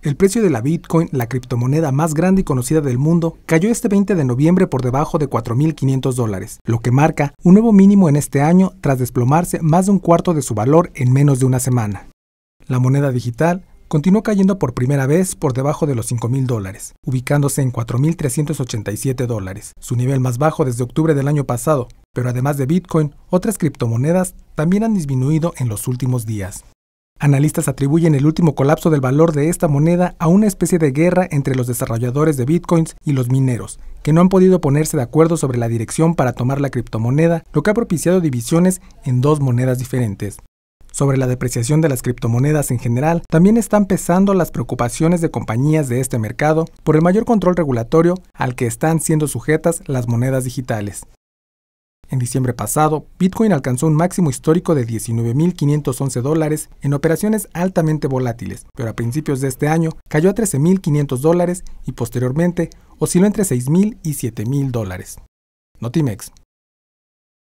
El precio de la Bitcoin, la criptomoneda más grande y conocida del mundo, cayó este 20 de noviembre por debajo de 4.500 dólares, lo que marca un nuevo mínimo en este año tras desplomarse más de un cuarto de su valor en menos de una semana. La moneda digital continuó cayendo por primera vez por debajo de los 5.000 dólares, ubicándose en 4.387 dólares, su nivel más bajo desde octubre del año pasado, pero además de Bitcoin, otras criptomonedas también han disminuido en los últimos días. Analistas atribuyen el último colapso del valor de esta moneda a una especie de guerra entre los desarrolladores de bitcoins y los mineros, que no han podido ponerse de acuerdo sobre la dirección para tomar la criptomoneda, lo que ha propiciado divisiones en dos monedas diferentes. Sobre la depreciación de las criptomonedas en general, también están pesando las preocupaciones de compañías de este mercado por el mayor control regulatorio al que están siendo sujetas las monedas digitales. En diciembre pasado, Bitcoin alcanzó un máximo histórico de 19.511 dólares en operaciones altamente volátiles, pero a principios de este año cayó a 13.500 dólares y posteriormente osciló entre 6.000 y 7.000 dólares. Notimex,